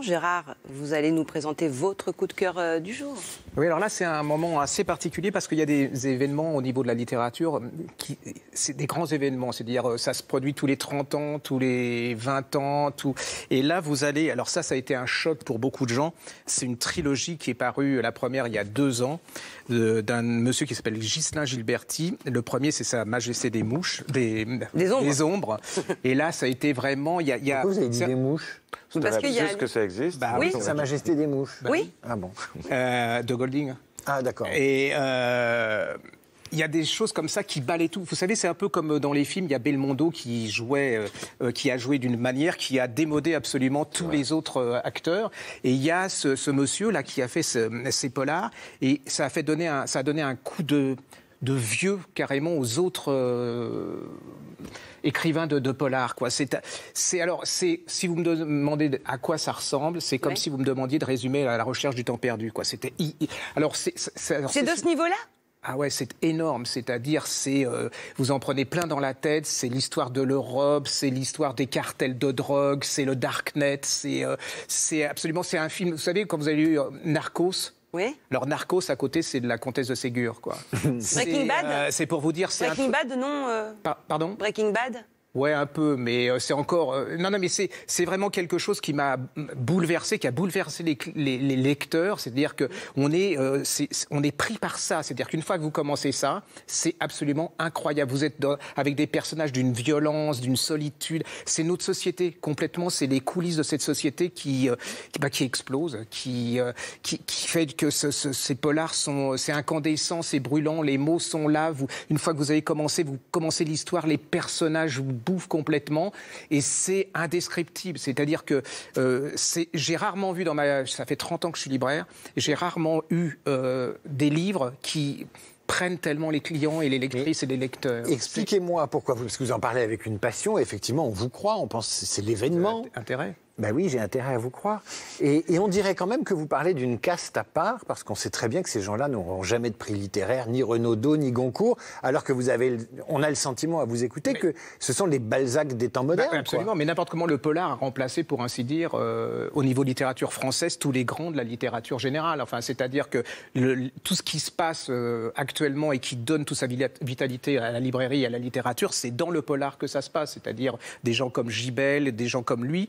Gérard, vous allez nous présenter votre coup de cœur euh, du jour. Oui, alors là, c'est un moment assez particulier parce qu'il y a des événements au niveau de la littérature, qui, c'est des grands événements, c'est-à-dire euh, ça se produit tous les 30 ans, tous les 20 ans, tout. Et là, vous allez, alors ça, ça a été un choc pour beaucoup de gens. C'est une trilogie qui est parue, la première il y a deux ans, d'un monsieur qui s'appelle Ghislain Gilberti. Le premier, c'est Sa Majesté des Mouches, des, ombres. Et là, ça a été vraiment. il y a, vous avez dit des mouches parce qu'il que ça existe bah Oui. Sa Majesté des mouches. Bah oui. Ah bon. Euh, de Golding. Ah d'accord. Et euh, il y a des choses comme ça qui balaient tout. Vous savez, c'est un peu comme dans les films, il y a Belmondo qui jouait, euh, qui a joué d'une manière qui a démodé absolument tous les autres acteurs. Et il y a ce, monsieur-là qui a fait ce, ces polars, et ça a, fait donner ça a donné un coup de, de vieux carrément aux autres écrivain de, de polar. Quoi. C'est, alors, c'est, si vous me demandez à quoi ça ressemble, c'est comme si vous me demandiez de résumer la, recherche du temps perdu. Quoi. C'était, alors, c'est, c'est de ce niveau-là ah ouais, c'est énorme. C'est-à-dire, c'est euh, vous en prenez plein dans la tête. C'est l'histoire de l'Europe, c'est l'histoire des cartels de drogue, c'est le darknet, c'est euh, c'est absolument c'est un film. Vous savez quand vous avez lu euh, Narcos, oui. Leur Narcos à côté, c'est de la comtesse de Ségur, quoi. Breaking Bad. Euh, c'est pour vous dire, c'est. Euh, Breaking Bad, non. pardon. Breaking Bad. Ouais, un peu, mais euh, c'est encore. Euh, non, non, mais c'est vraiment quelque chose qui m'a bouleversé, qui a bouleversé les, les, lecteurs. C'est-à-dire que on est, euh, on est pris par ça. C'est-à-dire qu'une fois que vous commencez ça, c'est absolument incroyable. Vous êtes avec des personnages d'une violence, d'une solitude. C'est notre société complètement. C'est les coulisses de cette société qui, qui, bah, qui explose, qui, qui, qui, fait que ce, ce, ces polars sont, c'est incandescent, c'est brûlant. Les mots sont là. Vous, une fois que vous avez commencé, vous commencez l'histoire, les personnages. Vous bouffe complètement et c'est indescriptible. C'est-à-dire que euh, j'ai rarement vu dans ma... Ça fait 30 ans que je suis libraire, j'ai rarement eu euh, des livres qui prennent tellement les clients et les lectrices et les lecteurs. Expliquez-moi pourquoi, parce que vous en parlez avec une passion, effectivement, on vous croit, on pense c'est l'événement. Intérêt. Ben oui, j'ai intérêt à vous croire. Et, on dirait quand même que vous parlez d'une caste à part, parce qu'on sait très bien que ces gens-là n'auront jamais de prix littéraire, ni Renaudot, ni Goncourt, alors que vous avez, on a le sentiment à vous écouter que ce sont les Balzac des temps modernes. Bah, absolument, mais n'importe comment le polar a remplacé, pour ainsi dire, euh, au niveau littérature française, tous les grands de la littérature générale. Enfin, c'est-à-dire que tout ce qui se passe euh, actuellement et qui donne toute sa vitalité à la librairie à la littérature, c'est dans le polar que ça se passe. C'est-à-dire des gens comme Gibel, des gens comme lui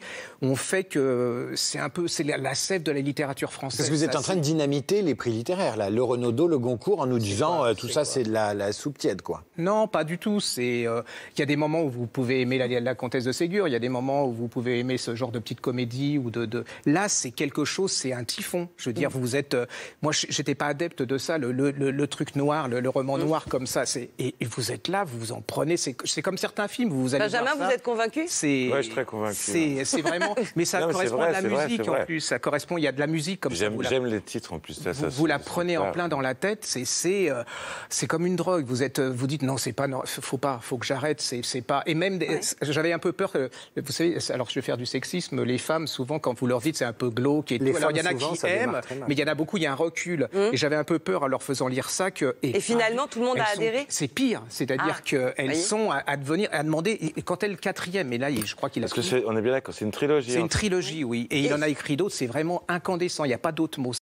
fait que c'est un peu c'est la, la, sève de la littérature française. Parce que vous êtes en train de dynamiter les prix littéraires, là. Le Renaudot, le Goncourt, en nous disant euh, tout ça, c'est de la, la, soupe tiède, quoi. Non, pas du tout. Euh, il y a des moments où vous pouvez aimer la, comtesse de Ségur, il y a des moments où vous pouvez aimer ce genre de petite comédie ou de, de... là, c'est quelque chose, c'est un typhon. Je veux dire, mm. vous êtes euh, moi, j'étais pas adepte de ça, le, truc noir, le, roman mm. noir comme ça. et, vous êtes là, vous vous en prenez. C'est comme certains films, vous allez Benjamin, voir ça. vous êtes convaincu Oui, je suis très convaincu. C'est hein. vraiment. Mais ça correspond à la musique en plus. Ça correspond, il y a de la musique comme ça. J'aime les titres en plus. vous, vous la prenez en plein dans la tête, c'est euh, c'est comme une drogue. Vous, êtes, vous dites non, c'est pas, non, faut pas, faut que j'arrête, c'est pas. Et même, j'avais un peu peur, vous savez, alors je vais faire du sexisme, les femmes, souvent, quand vous leur dites c'est un peu glauque et tout. Alors il y en a qui aiment, mais il y en a beaucoup, il y a un recul. Mmh. Et j'avais un peu peur en leur faisant lire ça que. Et, finalement, tout le monde a adhéré C'est pire, c'est-à-dire ah, qu'elles sont à devenir, à demander, quand le quatrième, et là, je crois qu'il a. Parce On est bien là, c'est une trilogie. C'est une trilogie, oui. Et, il en a écrit d'autres, c'est vraiment incandescent, il n'y a pas d'autres mots.